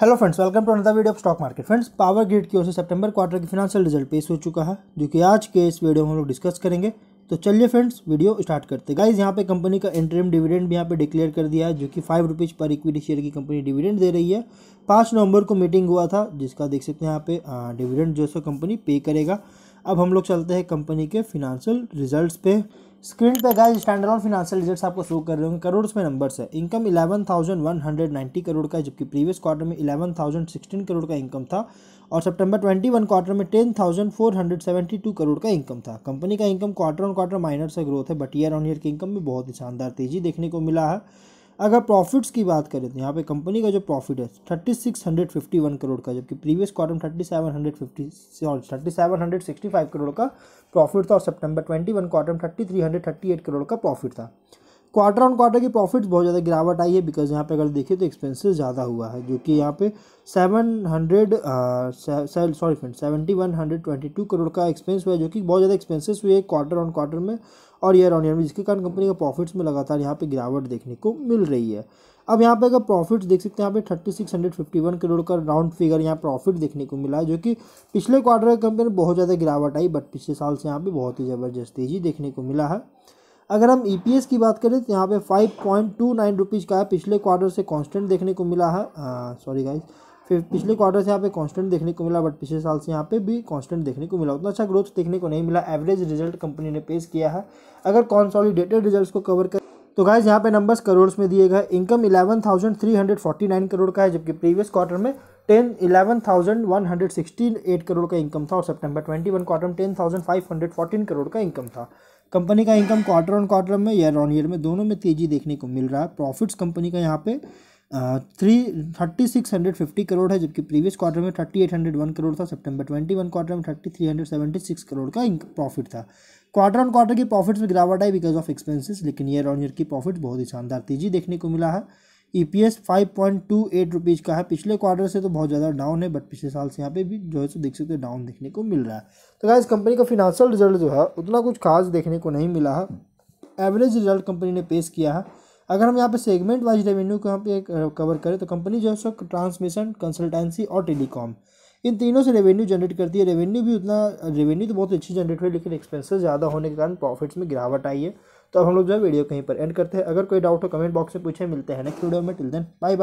hello friends welcome to another video of stock market friends Power Grid की ओर से सितंबर क्वार्टर की फिनेंशियल रिजल्ट पेश हो चुका है जो कि आज के इस वीडियो में हम लोग डिस्कस करेंगे तो चलिए फ्रेंड्स वीडियो स्टार्ट करते हैं गाइज यहाँ पे कंपनी का इंटरम डिविडेंड भी यहाँ पे डिक्लेयर कर दिया है जो कि फाइव रुपीज़ पर इक्विटी शेयर की कंपनी डिविडेंड दे रही है पाँच नवंबर को मीटिंग हुआ था जिसका देख सकते हैं यहाँ पे डिविडेंड जो है कंपनी पे करेगा अब हम लोग चलते हैं कंपनी के फिनेंशियल रिजल्ट पे स्क्रीन पे गाइस स्टैंडर्ड फिनेंशियल रिजल्ट्स आपको शो कर रहे होंगे करोड़ में नंबर्स है इनकम 11,190 करोड़ का जबकि प्रीवियस क्वार्टर में 11,016 करोड़ का इनकम था और सितंबर 21 क्वार्टर में 10,472 करोड़ का इनकम था कंपनी का income quarter on quarter minor से ग्रोथ है बट ईयर ऑन ईयर की इनकम में बहुत ही शानदार तेजी देखने को मिला है अगर प्रॉफिट्स की बात करें तो यहाँ पे कंपनी का जो प्रॉफिट है thirty six hundred fifty one crore का जबकि प्रीवियस क्वार्टर में thirty seven hundred fifty sorry thirty seven hundred sixty five crore का प्रॉफिट था और सितंबर ट्वेंटी वन क्वार्टर में thirty three hundred thirty eight crore का प्रॉफिट था क्वार्टर ऑन क्वार्टर की प्रॉफिट्स बहुत ज़्यादा गिरावट आई है बिकॉज यहाँ पे अगर देखिए तो एक्सपेंसेस ज़्यादा हुआ है जो कि यहाँ पे seven hundred sorry friend seventy one hundred twenty two crore का एक्सपेंस हुआ है जो कि बहुत ज़्यादा एक्सपेंसेस हुए क्वार्टर ऑन क्वार्टर में और ईयर ऑन ईयर में जिसके कारण कंपनी का प्रॉफिट्स में लगातार यहाँ पर गिरावट देखने को मिल रही है अब यहाँ पे अगर प्रॉफिट्स देख सकते हैं यहाँ पे thirty six hundred fifty one crore का राउंड फिगर यहाँ प्रॉफिट देखने को मिला है जो कि पिछले क्वार्टर कंपनी में बहुत ज़्यादा गिरावट आई बट पिछले साल से यहाँ पे बहुत ही ज़बरदस्त तेज़ी देखने को मिला है अगर हम ई e की बात करें तो यहाँ पे five point two nine rupees का है पिछले क्वार्टर से कांस्टेंट देखने को मिला है सॉरी हाँ, गाइस फिर पिछले क्वार्टर से यहाँ पे कांस्टेंट देखने को मिला बट पिछले साल से यहाँ पे भी कांस्टेंट देखने को मिला उतना अच्छा ग्रोथ देखने को नहीं मिला एवरेज रिजल्ट कंपनी ने पेश किया है अगर कॉन्सॉलीडेटेड रिजल्ट को कवर कर तो गाइज यहाँ पे नंबर्स करोड़्स में दिए गए इनकम इलेवन करोड़ का है जबकि प्रीवियस क्वार्टर में ten eleven thousand one hundred sixty eight crore का इनकम था और सितंबर ट्वेंटी वन क्वार्टर में ten thousand five hundred fourteen crore का इनकम था कंपनी का इनकम क्वार्टर ऑन क्वार्टर में ईयर ऑन ईयर में दोनों में तेज़ी देखने को मिल रहा है प्रॉफिट्स कंपनी का यहाँ पे three thirty six hundred fifty crore है जबकि प्रीवियस क्वार्टर में thirty eight hundred one crore था सितंबर ट्वेंटी वन क्वार्टर में thirty three hundred seventy six crore का प्रॉफिट था क्वार्टर ऑन क्वार्टर की प्रॉफिट्स में गिरावट आई बिकॉज ऑफ एक्सपेंसिस लेकिन ईयर ऑन ईयर की प्रॉफिट बहुत ही शानदार तेजी देखने को मिला है E P S five point two eight rupees का है पिछले क्वार्टर से तो बहुत ज़्यादा डाउन है बट पिछले साल से यहाँ पे भी जो है सो देख सकते हो डाउन देखने को मिल रहा है तो इस कंपनी का फिनांशियल रिजल्ट जो है उतना कुछ खास देखने को नहीं मिला है एवरेज रिजल्ट कंपनी ने पेश किया है अगर हम यहाँ पे सेगमेंट वाइज रेवेन्यू को यहाँ पे कवर करें तो कंपनी जो है सो ट्रांसमिशन कंसल्टेंसी और टेलीकॉम इन तीनों से रेवेन्यू जनरेट करती है रेवेन्यू भी उतना रेवेन्यू तो बहुत अच्छी जनरेट हुई लेकिन एक्सपेंसेस ज़्यादा होने के कारण प्रॉफिट्स में गिरावट आई है तो अब हम लोग जो है वीडियो कहीं पर एंड करते हैं अगर कोई डाउट हो कमेंट बॉक्स में पूछे मिलते हैं नेक्स्ट वीडियो में टिल देन बाय बाय